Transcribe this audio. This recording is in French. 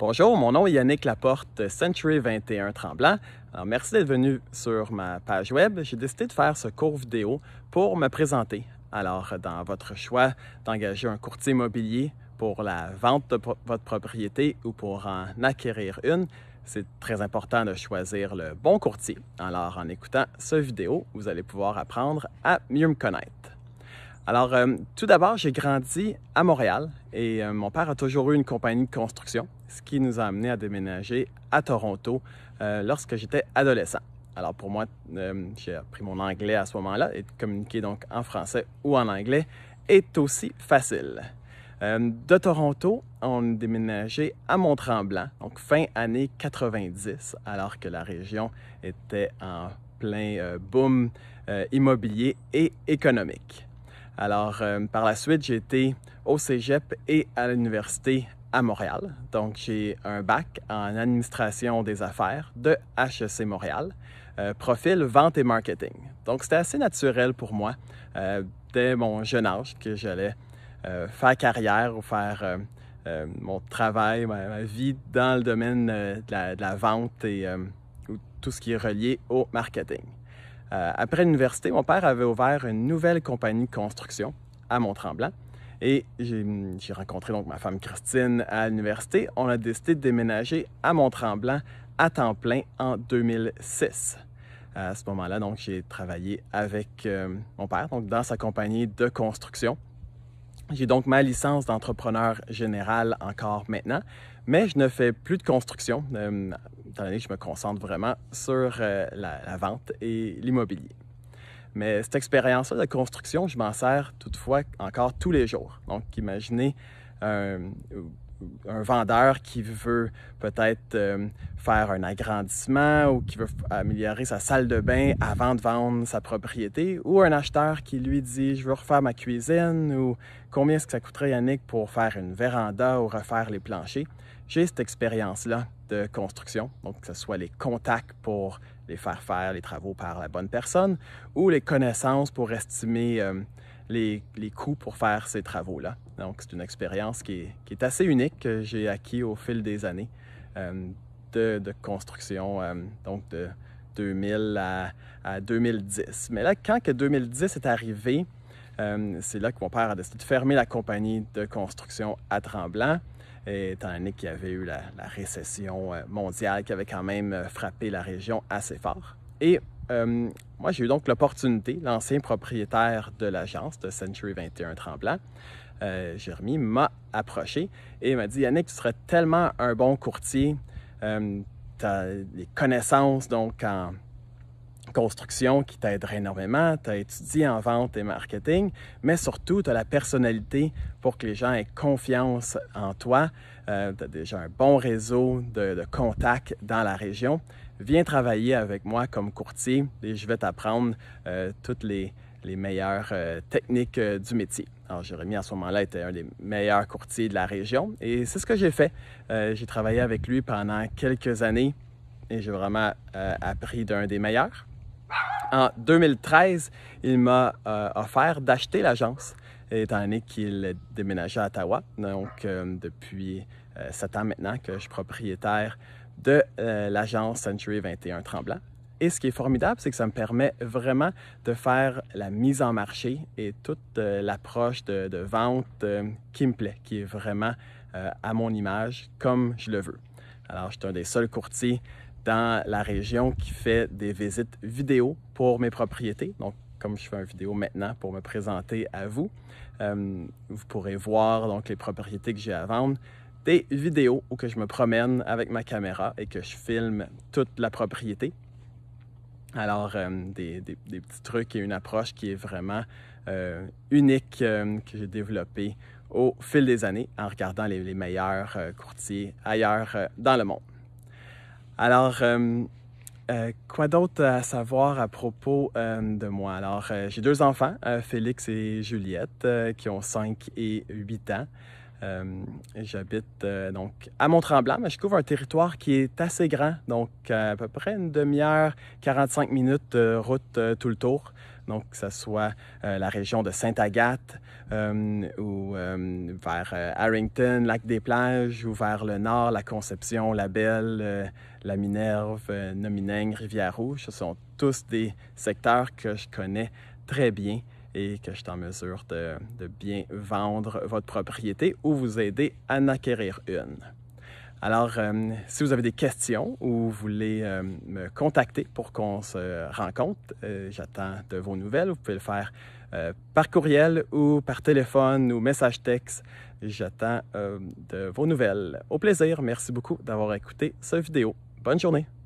Bonjour, mon nom est Yannick Laporte, Century 21 Tremblant. merci d'être venu sur ma page web. J'ai décidé de faire ce court vidéo pour me présenter. Alors, dans votre choix d'engager un courtier immobilier pour la vente de votre propriété ou pour en acquérir une, c'est très important de choisir le bon courtier. Alors, en écoutant ce vidéo, vous allez pouvoir apprendre à mieux me connaître. Alors, euh, tout d'abord, j'ai grandi à Montréal et euh, mon père a toujours eu une compagnie de construction ce qui nous a amené à déménager à Toronto euh, lorsque j'étais adolescent. Alors pour moi, euh, j'ai appris mon anglais à ce moment-là et communiquer donc en français ou en anglais est aussi facile. Euh, de Toronto, on a déménagé à Mont-Tremblant, donc fin année 90, alors que la région était en plein boom immobilier et économique. Alors par la suite, j'ai été au Cégep et à l'université à Montréal. Donc, j'ai un bac en administration des affaires de HEC Montréal, euh, profil vente et marketing. Donc, c'était assez naturel pour moi euh, dès mon jeune âge que j'allais euh, faire carrière ou faire mon travail, ma, vie dans le domaine de la, de, la, vente et tout ce qui est relié au marketing. après l'université, mon père avait ouvert une nouvelle compagnie de construction à Mont-Tremblant. Et hum, j'ai rencontré donc ma femme Christine à l'université. On a décidé de déménager à Mont-Tremblant à temps plein en 2006. À ce moment-là, donc, j'ai travaillé avec euh, mon père, donc dans sa compagnie de construction. J'ai donc ma licence d'entrepreneur général encore maintenant, mais je ne fais plus de construction, hum, étant donné que je me concentre vraiment sur euh, la vente et l'immobilier. Mais cette expérience-là de construction, je m'en sers toutefois encore tous les jours. Donc, imaginez euh, un, vendeur qui veut peut-être euh, faire un agrandissement ou qui veut améliorer sa salle de bain avant de vendre sa propriété, ou un acheteur qui lui dit je veux refaire ma cuisine ou combien est-ce que ça coûterait Yannick pour faire une véranda ou refaire les planchers j'ai cette expérience-là de construction, donc que ce soit les contacts pour les faire faire les travaux par la bonne personne ou les connaissances pour estimer euh, les, coûts pour faire ces travaux-là. Donc, c'est une expérience qui est, assez unique que j'ai acquis au fil des années euh, de, construction, euh, donc de 2000 à, 2010. Mais là, quand que 2010 est arrivé, c'est là que mon père a décidé de fermer la compagnie de construction à Tremblant étant donné qu'il y avait eu la, récession euh, mondiale qui avait quand même euh, frappé la région assez fort. Et euh, moi, j'ai eu donc l'opportunité, l'ancien propriétaire de l'agence de Century 21 Tremblant, euh, m'a approché et m'a dit Yannick, tu serais tellement un bon courtier, tu as des connaissances donc en construction qui t'aiderait énormément. Tu as étudié en vente et marketing, mais surtout, tu as la personnalité pour que les gens aient confiance en toi. Euh, tu as déjà un bon réseau de, contacts dans la région. Viens travailler avec moi comme courtier et je vais t'apprendre euh, toutes les, les meilleures euh, techniques du métier. Alors, Jérémy, à ce moment-là, était un des meilleurs courtiers de la région et c'est ce que j'ai fait. j'ai travaillé avec lui pendant quelques années et j'ai vraiment appris d'un des meilleurs en 2013, il m'a euh, offert d'acheter l'agence, étant donné qu'il déménageait à Ottawa. Donc, euh, depuis 7 euh, ans maintenant que je suis propriétaire de l'agence Century 21 Tremblant. Et ce qui est formidable, c'est que ça me permet vraiment de faire la mise en marché et toute l'approche de, de, vente qui me plaît, qui est vraiment à mon image, comme je le veux. Alors, je suis un des seuls courtiers dans la région qui fait des visites vidéo pour mes propriétés. Donc, comme je fais un vidéo maintenant pour me présenter à vous, euh, vous pourrez voir donc les propriétés que j'ai à vendre, des vidéos où que je me promène avec ma caméra et que je filme toute la propriété. Alors, euh, des, petits trucs et une approche qui est vraiment euh, unique que j'ai développée au fil des années en regardant les meilleurs courtiers ailleurs dans le monde. Alors, euh, euh, quoi d'autre à savoir à propos euh, de moi? Alors, j'ai deux enfants, Félix et Juliette, qui ont 5 et 8 ans. Euh, j'habite euh, donc à Mont-Tremblant, mais je couvre un territoire qui est assez grand, donc à peu près une demi-heure, 45 minutes de route euh, tout le tour. Donc, que ce soit la région de Sainte-Agathe ou vers Harrington, Lac-des-Plages ou vers le nord, la Conception, la Belle, la Minerve, Nomineng, Rivière-Rouge. Ce sont tous des secteurs que je connais très bien et que je suis en mesure de, bien vendre votre propriété ou vous aider à en acquérir une. Alors, euh, si vous avez des questions ou vous voulez euh, me contacter pour qu'on se rencontre, euh, j'attends de vos nouvelles. Vous pouvez le faire par courriel ou par téléphone ou message texte. J'attends de vos nouvelles. Au plaisir. Merci beaucoup d'avoir écouté cette vidéo. Bonne journée.